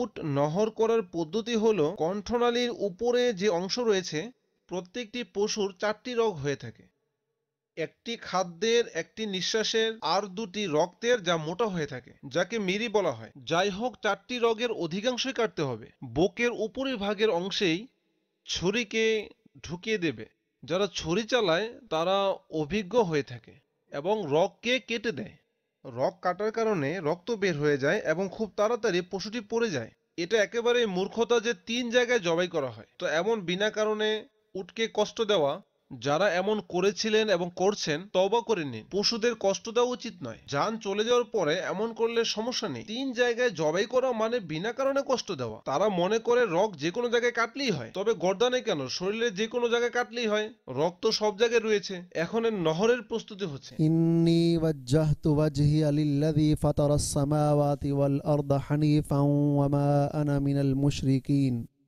উট নহর করার পদ্ধতি হল কণ্ঠনালীর উপরে যে অংশ রয়েছে প্রত্যেকটি পশুর চারটি রগ হয়ে থাকে একটি খাদ্যের একটি নিঃশ্বাসের আর দুটি রক্তের যা মোটা হয়ে থাকে যাকে মিরি বলা হয় যাই হোক চারটি রগের অধিকাংশই কাটতে হবে বুকের উপরিভাগের অংশেই ছুরিকে ঢুকিয়ে দেবে যারা ছুরি চালায় তারা অভিজ্ঞ হয়ে থাকে এবং রগকে কেটে দেয় রক কাটার কারণে রক্ত বের হয়ে যায় এবং খুব তাড়াতাড়ি পশুটি পড়ে যায় এটা একেবারে মূর্খতা যে তিন জায়গায় জবাই করা হয় তো এমন বিনা কারণে উটকে কষ্ট দেওয়া যারা এমন করেছিলেন এবং করছেন তবা করে নিন পশুদের কষ্ট দেওয়া উচিত নয় যান চলে যাওয়ার পরে এমন করলে সমস্যা নেই তিন জায়গায় জবাই করা মানে বিনা কারণে কষ্ট দেওয়া তারা মনে করে রক যে কোনো জায়গায় কাটলেই হয় তবে গর্দানে কেন শরীরে যে কোনো জায়গায় কাটলেই হয় রক্ত সব জায়গায় রয়েছে এখন এর নহরের প্রস্তুতি হচ্ছে ইন্নি ওয়াজ্জাহতু ওয়াজহি লিল্লাযী ফাতারাস সামাওয়াতি ওয়াল আরদা হানিফান ওয়া মা আনা মিনাল মুশরিকিন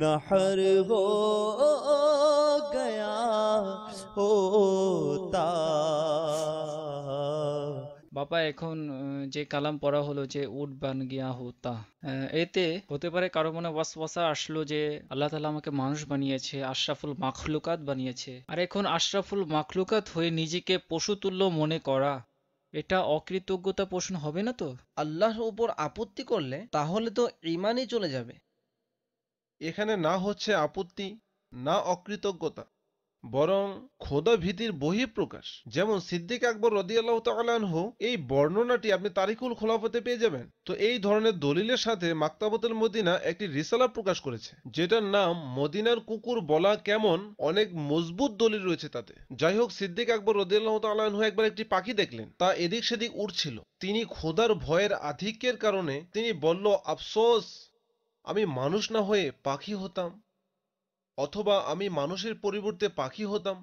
نحر ہو گیا ہوتا বাবা এখন যে কালাম পড়া হলো যে উট বান গিয়া হতা এতে হতে পারে কারো মনে ওয়াসওয়াসা আসলো যে আল্লাহ তালা আমাকে মানুষ বানিয়েছে আশরাফুল মাখলুকাত বানিয়েছে আর এখন আশরাফুল মাখলুকাত হয়ে নিজেকে পশুতুল্য মনে করা এটা অকৃতজ্ঞতা পোষণ হবে না তো আল্লাহর উপর আপত্তি করলে তাহলে তো ইমানই চলে যাবে এখানে না হচ্ছে আপত্তি না অকৃতজ্ঞতা বরং খোদা ভীতির বহিঃপ্রকাশ যেমন সিদ্দিক আকবর রদিয়াল্লাহ তালাহ এই বর্ণনাটি আপনি তারিকুল খোলাফতে পেয়ে যাবেন তো এই ধরনের দলিলের সাথে মাক্তাবতুল মদিনা একটি রিসালা প্রকাশ করেছে যেটার নাম মদিনার কুকুর বলা কেমন অনেক মজবুত দলিল রয়েছে তাতে যাই হোক সিদ্দিক আকবর রদিয়াল্লাহ তালাহ একবার একটি পাখি দেখলেন তা এদিক সেদিক উড়ছিল তিনি খোদার ভয়ের আধিক্যের কারণে তিনি বলল আফসোস আমি মানুষ না হয়ে পাখি হতাম অথবা আমি মানুষের পরিবর্তে পাখি হতাম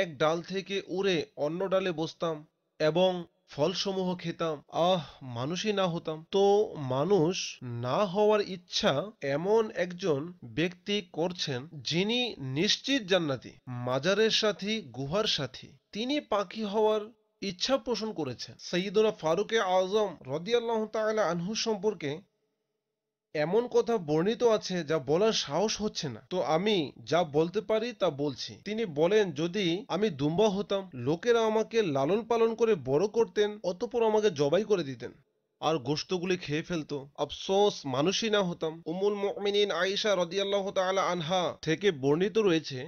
এক ডাল থেকে উড়ে অন্য ডালে বসতাম এবং ফলসমূহ খেতাম আহ মানুষই না হতাম তো মানুষ না হওয়ার ইচ্ছা এমন একজন ব্যক্তি করছেন যিনি নিশ্চিত জান্নাতি মাজারের সাথী গুহার সাথী তিনি পাখি হওয়ার ইচ্ছা পোষণ করেছেন সঈদুল ফারুকে আজম রদিয়াল্লাহ তালা আনহু সম্পর্কে এমন কথা বর্ণিত আছে যা বলার সাহস হচ্ছে না তো আমি যা বলতে পারি তা বলছি তিনি বলেন যদি আমি দুম্বা হতাম লোকেরা আমাকে লালন পালন করে বড় করতেন অতপর আমাকে জবাই করে দিতেন আর গোস্তগুলি খেয়ে ফেলতো আফসোস মানুষই না হতাম উমুল মমিনিন আয়েশা রদিয়াল্লাহ তালা আনহা থেকে বর্ণিত রয়েছে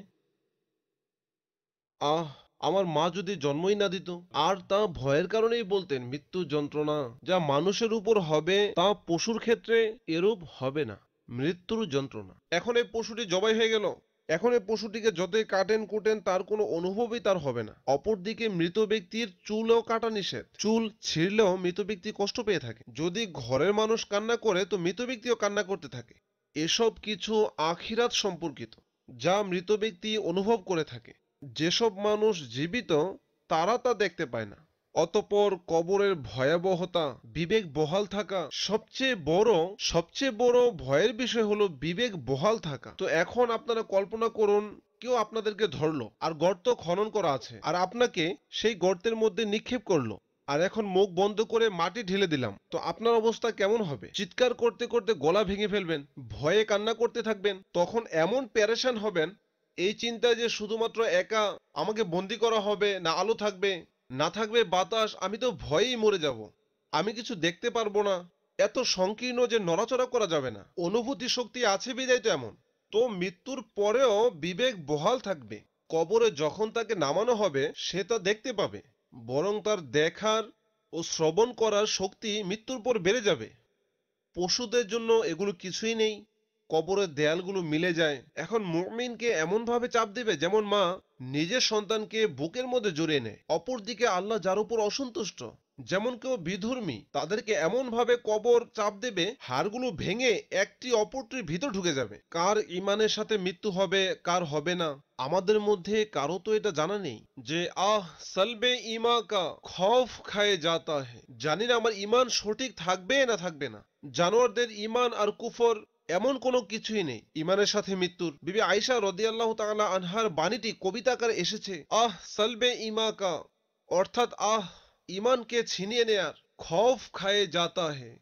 আহ আমার মা যদি জন্মই না দিত আর তা ভয়ের কারণেই বলতেন মৃত্যু যন্ত্রণা যা মানুষের উপর হবে তা পশুর ক্ষেত্রে এরূপ হবে না মৃত্যুর যন্ত্রণা এখন এই পশুটি জবাই হয়ে গেল এখন এই পশুটিকে যতই কাটেন কুটেন তার কোনো অনুভবই তার হবে না অপরদিকে মৃত ব্যক্তির চুলও কাটা নিষেধ চুল ছিঁড়লেও মৃত ব্যক্তি কষ্ট পেয়ে থাকে যদি ঘরের মানুষ কান্না করে তো মৃত ব্যক্তিও কান্না করতে থাকে এসব কিছু আখিরাত সম্পর্কিত যা মৃত ব্যক্তি অনুভব করে থাকে যেসব মানুষ জীবিত তারা তা দেখতে পায় না অতপর কবরের ভয়াবহতা বিবেক বহাল থাকা সবচেয়ে বড় সবচেয়ে বড় ভয়ের বিষয় হলো বিবেক বহাল থাকা তো এখন আপনারা কল্পনা করুন কেউ আপনাদেরকে ধরলো আর গর্ত খনন করা আছে আর আপনাকে সেই গর্তের মধ্যে নিক্ষেপ করলো আর এখন মুখ বন্ধ করে মাটি ঢেলে দিলাম তো আপনার অবস্থা কেমন হবে চিৎকার করতে করতে গলা ভেঙে ফেলবেন ভয়ে কান্না করতে থাকবেন তখন এমন প্যারেশান হবেন এই চিন্তায় যে শুধুমাত্র একা আমাকে বন্দি করা হবে না আলো থাকবে না থাকবে বাতাস আমি তো ভয়েই মরে যাব আমি কিছু দেখতে পারবো না এত সংকীর্ণ যে নড়াচড়া করা যাবে না অনুভূতি শক্তি আছে বিদায় তো এমন তো মৃত্যুর পরেও বিবেক বহাল থাকবে কবরে যখন তাকে নামানো হবে সে তা দেখতে পাবে বরং তার দেখার ও শ্রবণ করার শক্তি মৃত্যুর পর বেড়ে যাবে পশুদের জন্য এগুলো কিছুই নেই কবরের দেয়ালগুলো মিলে যায় এখন মুমিনকে এমনভাবে চাপ দেবে যেমন মা নিজের সন্তানকে বুকের মধ্যে জড়িয়ে নেয় অপরদিকে আল্লাহ যার উপর অসন্তুষ্ট যেমন কেউ বিধর্মী তাদেরকে এমনভাবে কবর চাপ দেবে হাড়গুলো ভেঙে একটি অপরটির ভিতর ঢুকে যাবে কার ইমানের সাথে মৃত্যু হবে কার হবে না আমাদের মধ্যে কারো তো এটা জানা নেই যে আহ সালবে ইমা কা খফ খায়ে যাতা হে জানি না আমার ইমান সঠিক থাকবে না থাকবে না জানোয়ারদের ইমান আর কুফর এমন কোনো কিছুই নেই ইমানের সাথে মৃত্যুর বিবি আয়সা রদিয়াল্লাহ তাআলা আনহার বাণীটি কবিতাকারে এসেছে আহ সালবে কা অর্থাৎ আহ ইমানকে ছিনিয়ে নেয়ার খফ খায়ে যাতা হে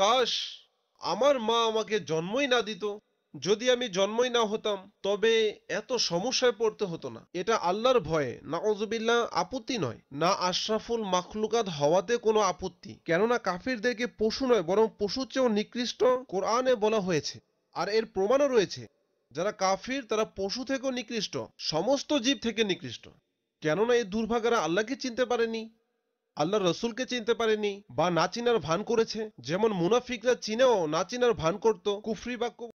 কাশ আমার মা আমাকে জন্মই না দিত যদি আমি জন্মই না হতাম তবে এত সমস্যায় পড়তে হতো না এটা আল্লাহর ভয়ে না নাওজবিল্লা আপত্তি নয় না আশরাফুল মাখলুকাত হওয়াতে কোনো আপত্তি কেননা কাফিরদেরকে পশু নয় বরং পশুর চেয়েও নিকৃষ্ট কোরআনে বলা হয়েছে আর এর প্রমাণও রয়েছে যারা কাফির তারা পশু থেকেও নিকৃষ্ট সমস্ত জীব থেকে নিকৃষ্ট কেননা এই দুর্ভাগারা আল্লাহকে চিনতে পারেনি আল্লাহ রসুলকে চিনতে পারেনি বা নাচিনার ভান করেছে যেমন মুনাফিকরা চিনেও নাচিনার ভান করত কুফরি বাক্য